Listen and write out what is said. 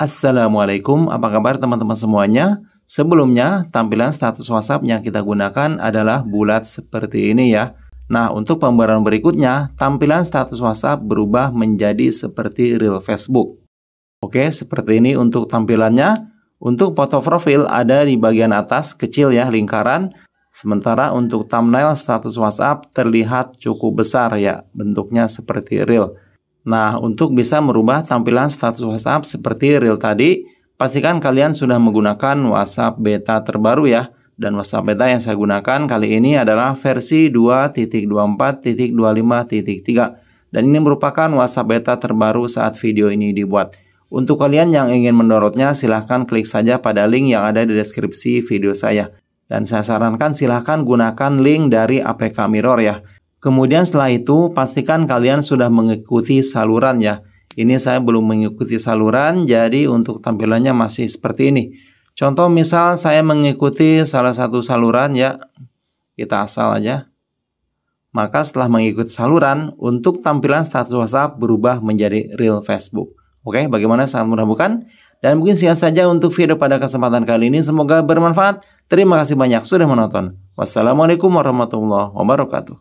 Assalamualaikum, apa kabar teman-teman semuanya? Sebelumnya, tampilan status WhatsApp yang kita gunakan adalah bulat seperti ini ya. Nah, untuk pembaruan berikutnya, tampilan status WhatsApp berubah menjadi seperti real Facebook. Oke, seperti ini untuk tampilannya. Untuk foto profil ada di bagian atas kecil ya, lingkaran. Sementara untuk thumbnail status WhatsApp terlihat cukup besar ya, bentuknya seperti real. Nah, untuk bisa merubah tampilan status WhatsApp seperti real tadi, pastikan kalian sudah menggunakan WhatsApp beta terbaru ya. Dan WhatsApp beta yang saya gunakan kali ini adalah versi 2.24.25.3. Dan ini merupakan WhatsApp beta terbaru saat video ini dibuat. Untuk kalian yang ingin mendownloadnya, silahkan klik saja pada link yang ada di deskripsi video saya. Dan saya sarankan silahkan gunakan link dari APK Mirror ya. Kemudian setelah itu pastikan kalian sudah mengikuti saluran ya. Ini saya belum mengikuti saluran jadi untuk tampilannya masih seperti ini. Contoh misal saya mengikuti salah satu saluran ya. Kita asal aja. Maka setelah mengikuti saluran untuk tampilan status WhatsApp berubah menjadi real Facebook. Oke, bagaimana sangat mudah bukan? Dan mungkin sekian saja untuk video pada kesempatan kali ini. Semoga bermanfaat. Terima kasih banyak sudah menonton. Wassalamualaikum warahmatullahi wabarakatuh.